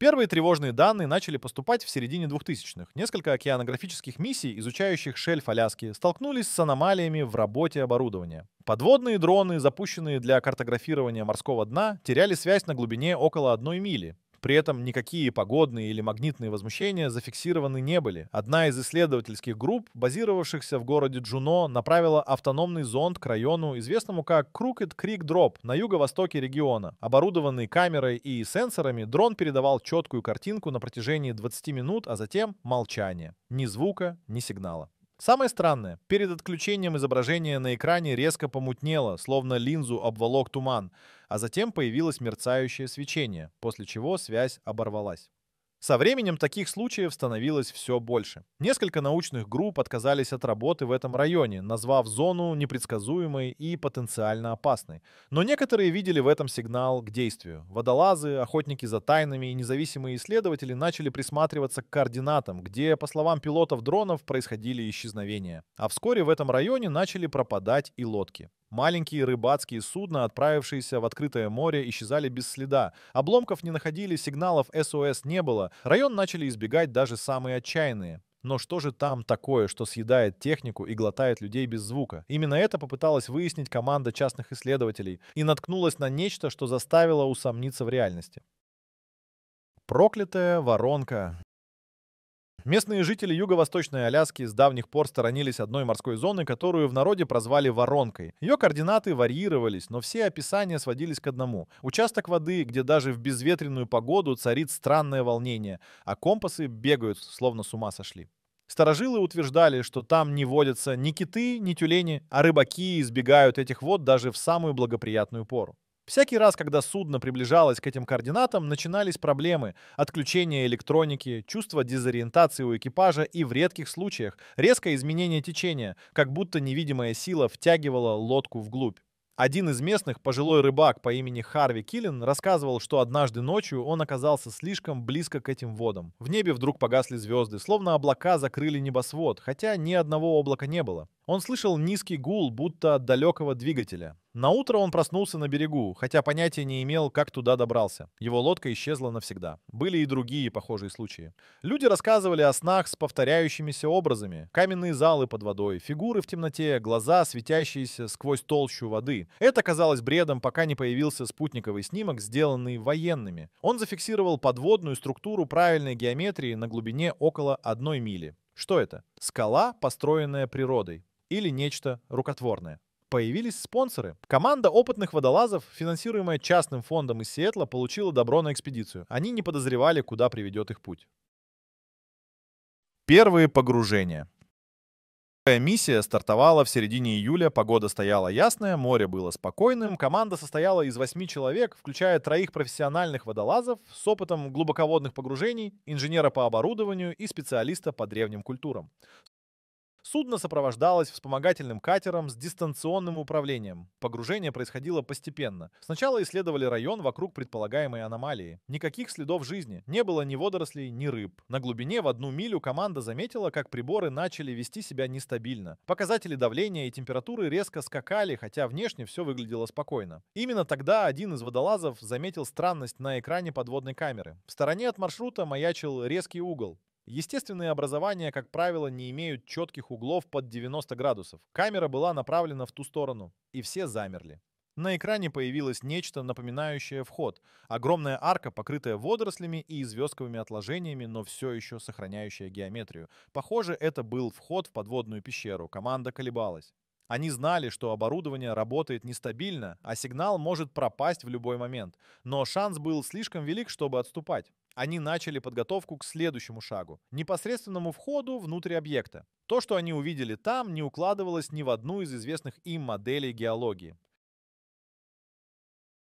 Первые тревожные данные начали поступать в середине 2000-х. Несколько океанографических миссий, изучающих шельф Аляски, столкнулись с аномалиями в работе оборудования. Подводные дроны, запущенные для картографирования морского дна, теряли связь на глубине около одной мили. При этом никакие погодные или магнитные возмущения зафиксированы не были. Одна из исследовательских групп, базировавшихся в городе Джуно, направила автономный зонд к району, известному как Crooked Creek Drop, на юго-востоке региона. Оборудованный камерой и сенсорами, дрон передавал четкую картинку на протяжении 20 минут, а затем молчание. Ни звука, ни сигнала. Самое странное, перед отключением изображение на экране резко помутнело, словно линзу обволок туман, а затем появилось мерцающее свечение, после чего связь оборвалась. Со временем таких случаев становилось все больше. Несколько научных групп отказались от работы в этом районе, назвав зону непредсказуемой и потенциально опасной. Но некоторые видели в этом сигнал к действию. Водолазы, охотники за тайнами и независимые исследователи начали присматриваться к координатам, где, по словам пилотов дронов, происходили исчезновения. А вскоре в этом районе начали пропадать и лодки. Маленькие рыбацкие судна, отправившиеся в открытое море, исчезали без следа. Обломков не находили, сигналов СОС не было. Район начали избегать даже самые отчаянные. Но что же там такое, что съедает технику и глотает людей без звука? Именно это попыталась выяснить команда частных исследователей и наткнулась на нечто, что заставило усомниться в реальности. Проклятая воронка. Местные жители юго-восточной Аляски с давних пор сторонились одной морской зоны, которую в народе прозвали «воронкой». Ее координаты варьировались, но все описания сводились к одному. Участок воды, где даже в безветренную погоду царит странное волнение, а компасы бегают, словно с ума сошли. Старожилы утверждали, что там не водятся ни киты, ни тюлени, а рыбаки избегают этих вод даже в самую благоприятную пору. Всякий раз, когда судно приближалось к этим координатам, начинались проблемы – отключение электроники, чувство дезориентации у экипажа и, в редких случаях, резкое изменение течения, как будто невидимая сила втягивала лодку вглубь. Один из местных, пожилой рыбак по имени Харви Киллин, рассказывал, что однажды ночью он оказался слишком близко к этим водам. В небе вдруг погасли звезды, словно облака закрыли небосвод, хотя ни одного облака не было. Он слышал низкий гул, будто от далекого двигателя. На утро он проснулся на берегу, хотя понятия не имел, как туда добрался. Его лодка исчезла навсегда. Были и другие похожие случаи. Люди рассказывали о снах с повторяющимися образами. Каменные залы под водой, фигуры в темноте, глаза, светящиеся сквозь толщу воды. Это казалось бредом, пока не появился спутниковый снимок, сделанный военными. Он зафиксировал подводную структуру правильной геометрии на глубине около одной мили. Что это? Скала, построенная природой. Или нечто рукотворное появились спонсоры. Команда опытных водолазов, финансируемая частным фондом из Сиэтла, получила добро на экспедицию. Они не подозревали, куда приведет их путь. Первые погружения. Миссия стартовала в середине июля, погода стояла ясная, море было спокойным. Команда состояла из восьми человек, включая троих профессиональных водолазов с опытом глубоководных погружений, инженера по оборудованию и специалиста по древним культурам. Судно сопровождалось вспомогательным катером с дистанционным управлением. Погружение происходило постепенно. Сначала исследовали район вокруг предполагаемой аномалии. Никаких следов жизни. Не было ни водорослей, ни рыб. На глубине в одну милю команда заметила, как приборы начали вести себя нестабильно. Показатели давления и температуры резко скакали, хотя внешне все выглядело спокойно. Именно тогда один из водолазов заметил странность на экране подводной камеры. В стороне от маршрута маячил резкий угол. Естественные образования, как правило, не имеют четких углов под 90 градусов. Камера была направлена в ту сторону, и все замерли. На экране появилось нечто, напоминающее вход. Огромная арка, покрытая водорослями и звездковыми отложениями, но все еще сохраняющая геометрию. Похоже, это был вход в подводную пещеру. Команда колебалась. Они знали, что оборудование работает нестабильно, а сигнал может пропасть в любой момент. Но шанс был слишком велик, чтобы отступать они начали подготовку к следующему шагу – непосредственному входу внутрь объекта. То, что они увидели там, не укладывалось ни в одну из известных им моделей геологии.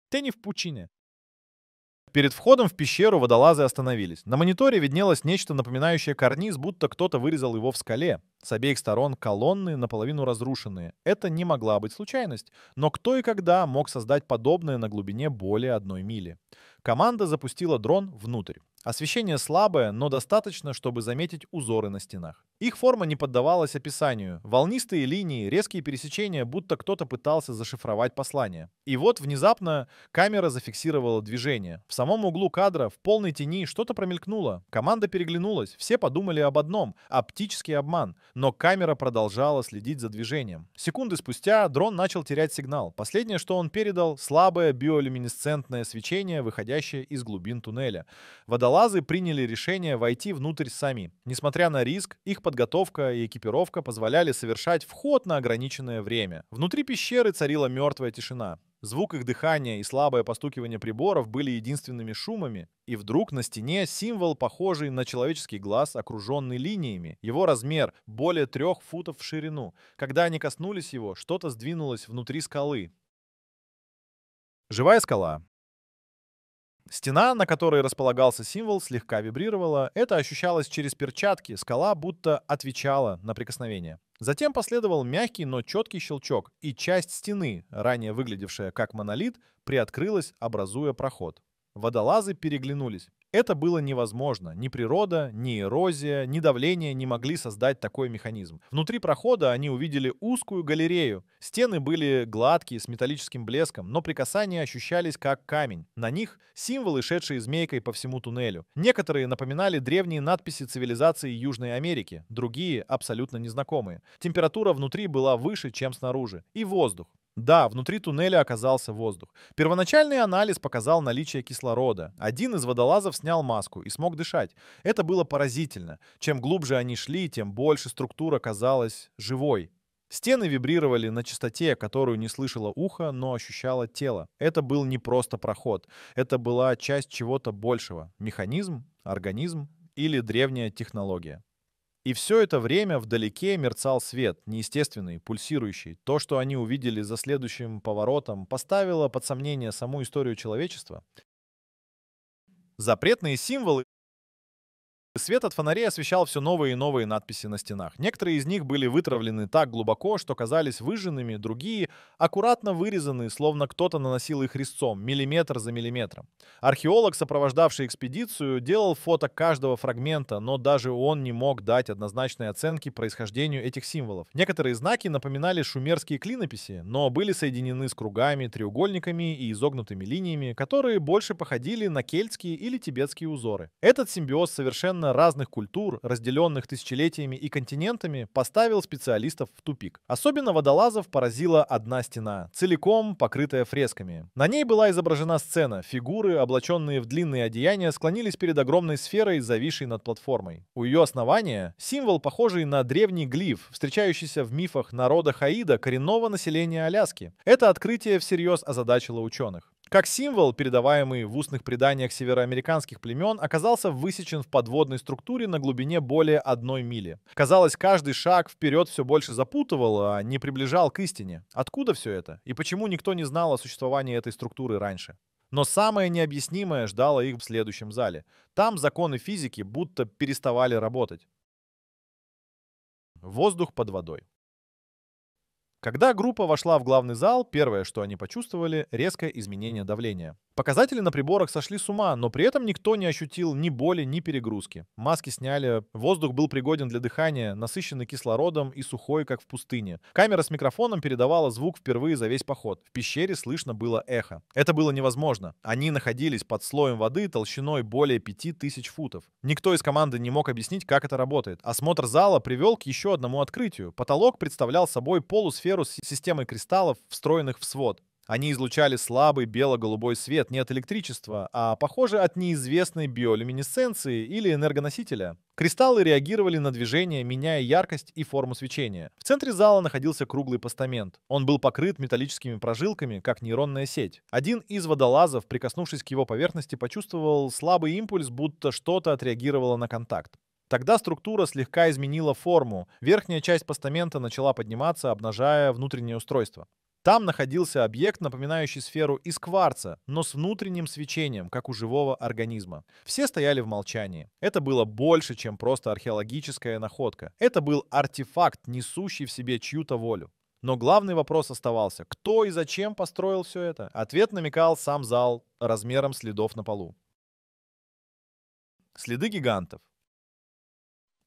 Тени в пучине. Перед входом в пещеру водолазы остановились. На мониторе виднелось нечто напоминающее карниз, будто кто-то вырезал его в скале. С обеих сторон колонны наполовину разрушенные. Это не могла быть случайность, но кто и когда мог создать подобное на глубине более одной мили? Команда запустила дрон внутрь. Освещение слабое, но достаточно, чтобы заметить узоры на стенах. Их форма не поддавалась описанию. Волнистые линии, резкие пересечения, будто кто-то пытался зашифровать послание. И вот внезапно камера зафиксировала движение. В самом углу кадра, в полной тени, что-то промелькнуло. Команда переглянулась, все подумали об одном — оптический обман но камера продолжала следить за движением. Секунды спустя дрон начал терять сигнал. Последнее, что он передал, слабое биолюминесцентное свечение, выходящее из глубин туннеля. Водолазы приняли решение войти внутрь сами. Несмотря на риск, их подготовка и экипировка позволяли совершать вход на ограниченное время. Внутри пещеры царила мертвая тишина. Звук их дыхания и слабое постукивание приборов были единственными шумами, и вдруг на стене символ, похожий на человеческий глаз, окруженный линиями. Его размер более трех футов в ширину. Когда они коснулись его, что-то сдвинулось внутри скалы. Живая скала Стена, на которой располагался символ, слегка вибрировала. Это ощущалось через перчатки, скала будто отвечала на прикосновение. Затем последовал мягкий, но четкий щелчок, и часть стены, ранее выглядевшая как монолит, приоткрылась, образуя проход. Водолазы переглянулись. Это было невозможно. Ни природа, ни эрозия, ни давление не могли создать такой механизм. Внутри прохода они увидели узкую галерею. Стены были гладкие, с металлическим блеском, но при касании ощущались как камень. На них символы, шедшие змейкой по всему туннелю. Некоторые напоминали древние надписи цивилизации Южной Америки, другие — абсолютно незнакомые. Температура внутри была выше, чем снаружи. И воздух. Да, внутри туннеля оказался воздух. Первоначальный анализ показал наличие кислорода. Один из водолазов снял маску и смог дышать. Это было поразительно. Чем глубже они шли, тем больше структура казалась живой. Стены вибрировали на частоте, которую не слышало ухо, но ощущало тело. Это был не просто проход. Это была часть чего-то большего. Механизм, организм или древняя технология. И все это время вдалеке мерцал свет, неестественный, пульсирующий. То, что они увидели за следующим поворотом, поставило под сомнение саму историю человечества. Запретные символы Свет от фонарей освещал все новые и новые надписи на стенах. Некоторые из них были вытравлены так глубоко, что казались выжженными, другие — аккуратно вырезаны, словно кто-то наносил их резцом, миллиметр за миллиметром. Археолог, сопровождавший экспедицию, делал фото каждого фрагмента, но даже он не мог дать однозначной оценки происхождению этих символов. Некоторые знаки напоминали шумерские клинописи, но были соединены с кругами, треугольниками и изогнутыми линиями, которые больше походили на кельтские или тибетские узоры. Этот симбиоз совершенно совершенно разных культур, разделенных тысячелетиями и континентами, поставил специалистов в тупик. Особенно водолазов поразила одна стена, целиком покрытая фресками. На ней была изображена сцена. Фигуры, облаченные в длинные одеяния, склонились перед огромной сферой, зависшей над платформой. У ее основания символ, похожий на древний глиф, встречающийся в мифах народа Хаида коренного населения Аляски. Это открытие всерьез озадачило ученых. Как символ, передаваемый в устных преданиях североамериканских племен, оказался высечен в подводной структуре на глубине более одной мили. Казалось, каждый шаг вперед все больше запутывал, а не приближал к истине. Откуда все это? И почему никто не знал о существовании этой структуры раньше? Но самое необъяснимое ждало их в следующем зале. Там законы физики будто переставали работать. Воздух под водой. Когда группа вошла в главный зал, первое, что они почувствовали, резкое изменение давления. Показатели на приборах сошли с ума, но при этом никто не ощутил ни боли, ни перегрузки. Маски сняли, воздух был пригоден для дыхания, насыщенный кислородом и сухой, как в пустыне. Камера с микрофоном передавала звук впервые за весь поход. В пещере слышно было эхо. Это было невозможно. Они находились под слоем воды толщиной более 5000 футов. Никто из команды не мог объяснить, как это работает. Осмотр зала привел к еще одному открытию. Потолок представлял собой полусферу атмосферу с системой кристаллов, встроенных в свод. Они излучали слабый бело-голубой свет, нет электричества, а похоже от неизвестной биолюминесценции или энергоносителя. Кристаллы реагировали на движение, меняя яркость и форму свечения. В центре зала находился круглый постамент. Он был покрыт металлическими прожилками, как нейронная сеть. Один из водолазов, прикоснувшись к его поверхности, почувствовал слабый импульс, будто что-то отреагировало на контакт. Тогда структура слегка изменила форму. Верхняя часть постамента начала подниматься, обнажая внутреннее устройство. Там находился объект, напоминающий сферу из кварца, но с внутренним свечением, как у живого организма. Все стояли в молчании. Это было больше, чем просто археологическая находка. Это был артефакт, несущий в себе чью-то волю. Но главный вопрос оставался, кто и зачем построил все это? Ответ намекал сам зал размером следов на полу. Следы гигантов.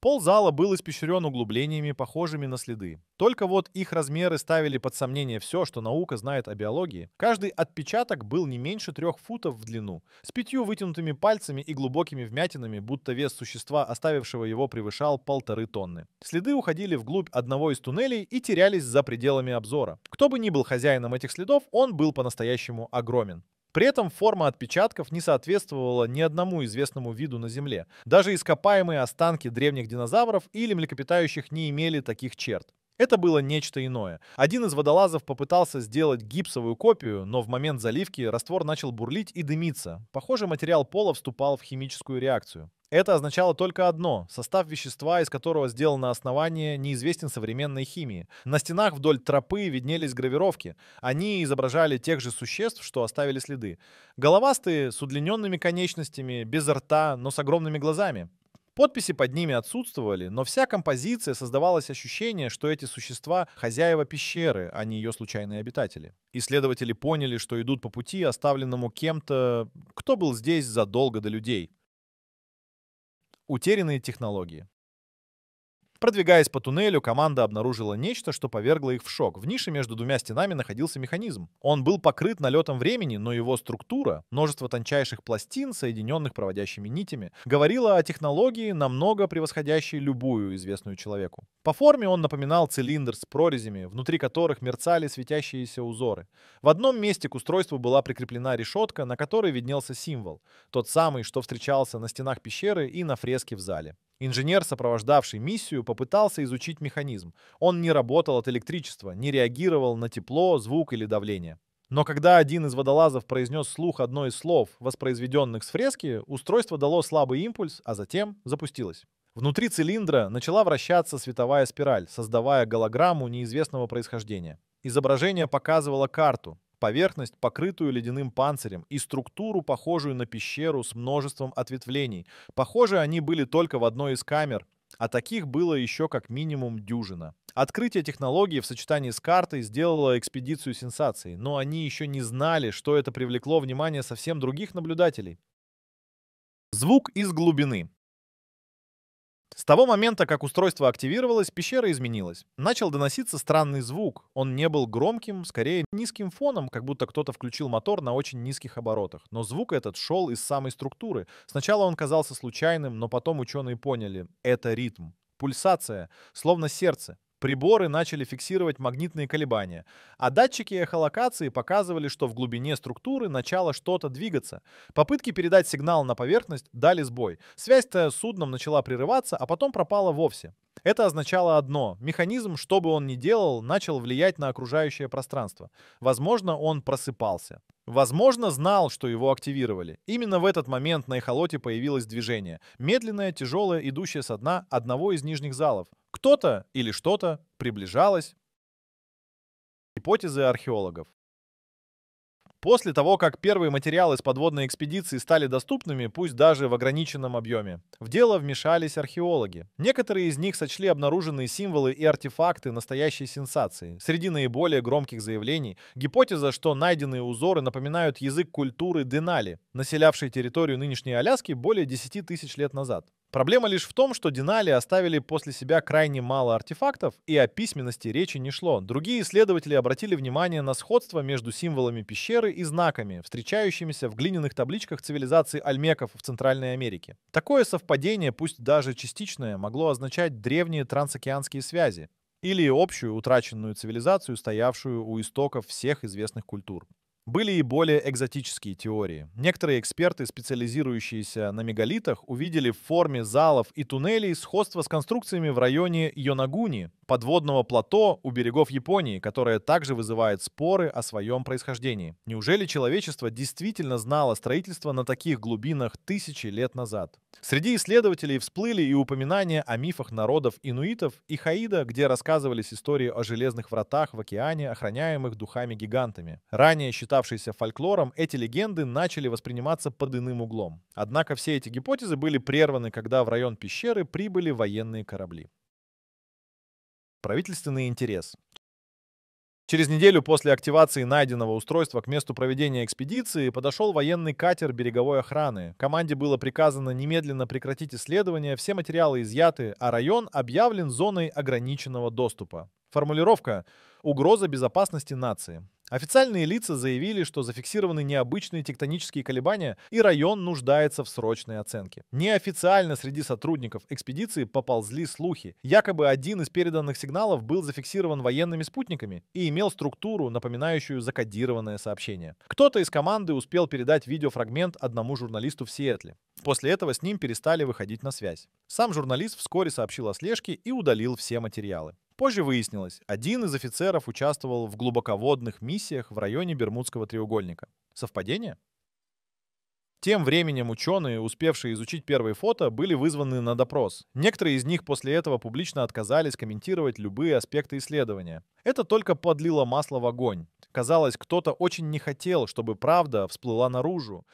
Пол зала был испещрен углублениями, похожими на следы. Только вот их размеры ставили под сомнение все, что наука знает о биологии. Каждый отпечаток был не меньше трех футов в длину, с пятью вытянутыми пальцами и глубокими вмятинами, будто вес существа, оставившего его, превышал полторы тонны. Следы уходили вглубь одного из туннелей и терялись за пределами обзора. Кто бы ни был хозяином этих следов, он был по-настоящему огромен. При этом форма отпечатков не соответствовала ни одному известному виду на Земле. Даже ископаемые останки древних динозавров или млекопитающих не имели таких черт. Это было нечто иное. Один из водолазов попытался сделать гипсовую копию, но в момент заливки раствор начал бурлить и дымиться. Похоже, материал пола вступал в химическую реакцию. Это означало только одно – состав вещества, из которого сделано основание, неизвестен современной химии. На стенах вдоль тропы виднелись гравировки. Они изображали тех же существ, что оставили следы. Головастые, с удлиненными конечностями, без рта, но с огромными глазами. Подписи под ними отсутствовали, но вся композиция создавалось ощущение, что эти существа — хозяева пещеры, а не ее случайные обитатели. Исследователи поняли, что идут по пути, оставленному кем-то, кто был здесь задолго до людей — Утерянные технологии. Продвигаясь по туннелю, команда обнаружила нечто, что повергло их в шок. В нише между двумя стенами находился механизм. Он был покрыт налетом времени, но его структура, множество тончайших пластин, соединенных проводящими нитями, говорила о технологии, намного превосходящей любую известную человеку. По форме он напоминал цилиндр с прорезями, внутри которых мерцали светящиеся узоры. В одном месте к устройству была прикреплена решетка, на которой виднелся символ, тот самый, что встречался на стенах пещеры и на фреске в зале. Инженер, сопровождавший миссию, попытался изучить механизм. Он не работал от электричества, не реагировал на тепло, звук или давление. Но когда один из водолазов произнес слух одно из слов, воспроизведенных с фрески, устройство дало слабый импульс, а затем запустилось. Внутри цилиндра начала вращаться световая спираль, создавая голограмму неизвестного происхождения. Изображение показывало карту, поверхность, покрытую ледяным панцирем, и структуру, похожую на пещеру с множеством ответвлений. Похоже, они были только в одной из камер, а таких было еще как минимум дюжина. Открытие технологии в сочетании с картой сделало экспедицию сенсацией, но они еще не знали, что это привлекло внимание совсем других наблюдателей. Звук из глубины. С того момента, как устройство активировалось, пещера изменилась. Начал доноситься странный звук. Он не был громким, скорее низким фоном, как будто кто-то включил мотор на очень низких оборотах. Но звук этот шел из самой структуры. Сначала он казался случайным, но потом ученые поняли — это ритм. Пульсация, словно сердце приборы начали фиксировать магнитные колебания, а датчики эхолокации показывали, что в глубине структуры начало что-то двигаться. Попытки передать сигнал на поверхность дали сбой. Связь-то с судном начала прерываться, а потом пропала вовсе. Это означало одно — механизм, что бы он ни делал, начал влиять на окружающее пространство. Возможно, он просыпался. Возможно, знал, что его активировали. Именно в этот момент на эхолоте появилось движение. Медленное, тяжелое, идущее со дна одного из нижних залов. Кто-то или что-то приближалось гипотезы археологов. После того, как первые материалы с подводной экспедиции стали доступными, пусть даже в ограниченном объеме, в дело вмешались археологи. Некоторые из них сочли обнаруженные символы и артефакты настоящей сенсации. Среди наиболее громких заявлений – гипотеза, что найденные узоры напоминают язык культуры Денали, населявшей территорию нынешней Аляски более 10 тысяч лет назад. Проблема лишь в том, что Динали оставили после себя крайне мало артефактов, и о письменности речи не шло. Другие исследователи обратили внимание на сходство между символами пещеры и знаками, встречающимися в глиняных табличках цивилизации альмеков в Центральной Америке. Такое совпадение, пусть даже частичное, могло означать древние трансокеанские связи или общую утраченную цивилизацию, стоявшую у истоков всех известных культур. Были и более экзотические теории. Некоторые эксперты, специализирующиеся на мегалитах, увидели в форме залов и туннелей сходство с конструкциями в районе Йонагуни, подводного плато у берегов Японии, которое также вызывает споры о своем происхождении. Неужели человечество действительно знало строительство на таких глубинах тысячи лет назад? Среди исследователей всплыли и упоминания о мифах народов инуитов и Хаида, где рассказывались истории о железных вратах в океане, охраняемых духами-гигантами. Ранее считалось оставшиеся фольклором, эти легенды начали восприниматься под иным углом. Однако все эти гипотезы были прерваны, когда в район пещеры прибыли военные корабли. Правительственный интерес. Через неделю после активации найденного устройства к месту проведения экспедиции подошел военный катер береговой охраны. Команде было приказано немедленно прекратить исследование, все материалы изъяты, а район объявлен зоной ограниченного доступа. Формулировка «Угроза безопасности нации». Официальные лица заявили, что зафиксированы необычные тектонические колебания и район нуждается в срочной оценке. Неофициально среди сотрудников экспедиции поползли слухи. Якобы один из переданных сигналов был зафиксирован военными спутниками и имел структуру, напоминающую закодированное сообщение. Кто-то из команды успел передать видеофрагмент одному журналисту в Сиэтле. После этого с ним перестали выходить на связь. Сам журналист вскоре сообщил о слежке и удалил все материалы. Позже выяснилось, один из офицеров участвовал в глубоководных миссиях в районе Бермудского треугольника. Совпадение? Тем временем ученые, успевшие изучить первые фото, были вызваны на допрос. Некоторые из них после этого публично отказались комментировать любые аспекты исследования. Это только подлило масло в огонь. Казалось, кто-то очень не хотел, чтобы правда всплыла наружу,